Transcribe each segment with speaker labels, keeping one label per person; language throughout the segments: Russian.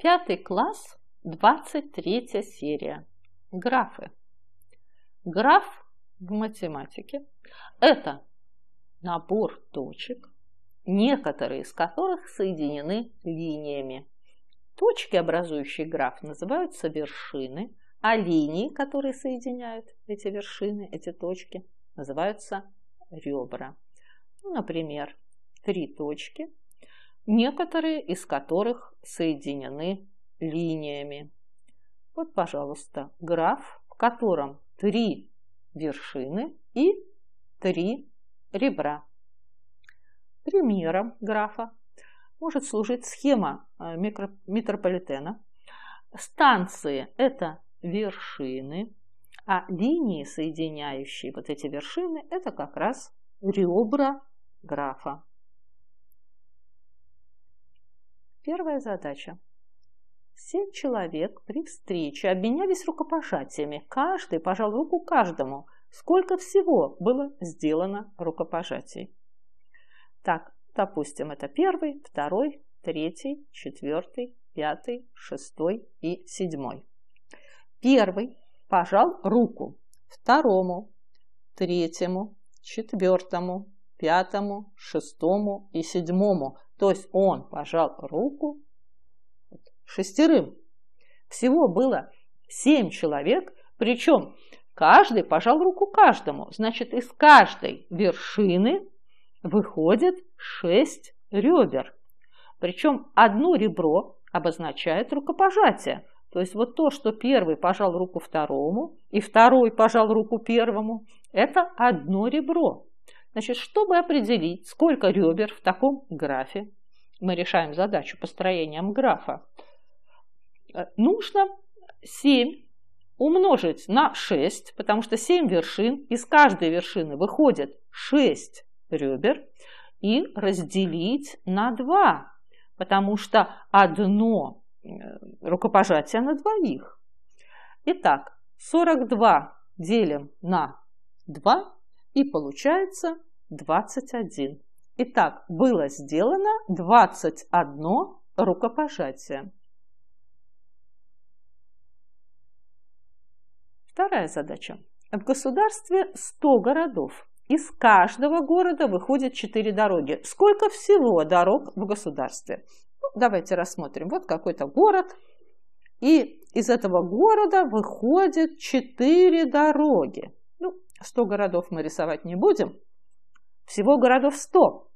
Speaker 1: Пятый класс, 23 серия. Графы. Граф в математике – это набор точек, некоторые из которых соединены линиями. Точки, образующие граф, называются вершины, а линии, которые соединяют эти вершины, эти точки, называются ребра. Ну, например, три точки – некоторые из которых соединены линиями. Вот, пожалуйста, граф, в котором три вершины и три ребра. Примером графа может служить схема э, микро, метрополитена. Станции – это вершины, а линии, соединяющие вот эти вершины, это как раз ребра графа. Первая задача. Семь человек при встрече обменялись рукопожатиями. Каждый пожал руку каждому. Сколько всего было сделано рукопожатий? Так, допустим, это первый, второй, третий, четвертый, пятый, шестой и седьмой. Первый пожал руку второму, третьему, четвертому, пятому, шестому и седьмому то есть он пожал руку шестерым. Всего было семь человек, причем каждый пожал руку каждому. Значит, из каждой вершины выходит шесть ребер. Причем одно ребро обозначает рукопожатие. То есть вот то, что первый пожал руку второму и второй пожал руку первому, это одно ребро. Значит, чтобы определить, сколько ребер в таком графе, мы решаем задачу построением графа, э, нужно 7 умножить на 6, потому что 7 вершин, из каждой вершины выходит 6 ребер, и разделить на 2, потому что одно э, рукопожатие на двоих. Итак, 42 делим на 2 и получается 21. Итак, было сделано 21 рукопожатие. Вторая задача. В государстве 100 городов. Из каждого города выходит 4 дороги. Сколько всего дорог в государстве? Ну, давайте рассмотрим. Вот какой-то город. И из этого города выходит 4 дороги. Ну, 100 городов мы рисовать не будем. Всего городов 100.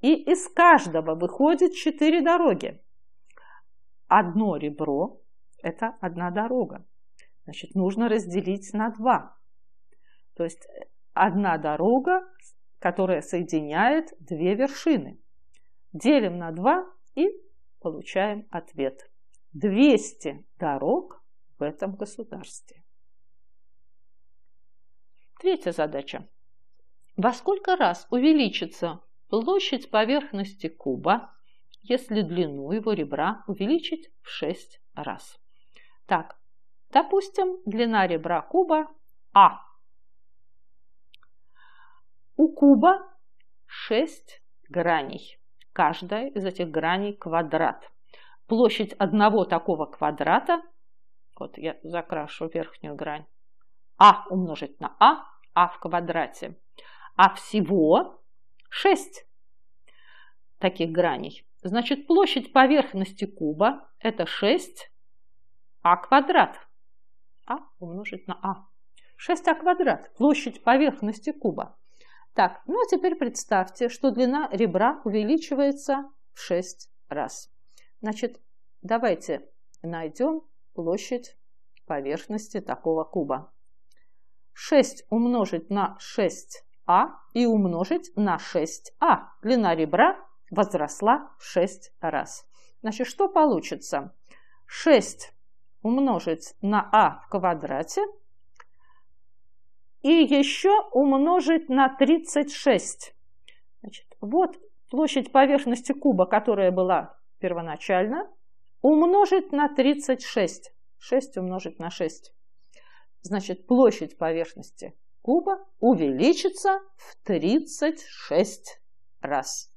Speaker 1: И из каждого выходит четыре дороги. Одно ребро – это одна дорога. Значит, нужно разделить на два. То есть э, одна дорога, которая соединяет две вершины. Делим на два и получаем ответ. 200 дорог в этом государстве. Третья задача. Во сколько раз увеличится площадь поверхности куба, если длину его ребра увеличить в 6 раз? Так, допустим, длина ребра куба А. У куба 6 граней. Каждая из этих граней квадрат. Площадь одного такого квадрата, вот я закрашу верхнюю грань, А умножить на А, А в квадрате а всего 6 таких граней. Значит, площадь поверхности куба – это 6а квадрат. А умножить на а. 6а квадрат – площадь поверхности куба. Так, ну а теперь представьте, что длина ребра увеличивается в 6 раз. Значит, давайте найдем площадь поверхности такого куба. 6 умножить на 6 а и умножить на 6а. Длина ребра возросла 6 раз. Значит, что получится? 6 умножить на а в квадрате и еще умножить на 36. Значит, вот площадь поверхности куба, которая была первоначально, умножить на 36. 6 умножить на 6. Значит, площадь поверхности куба увеличится в 36 раз.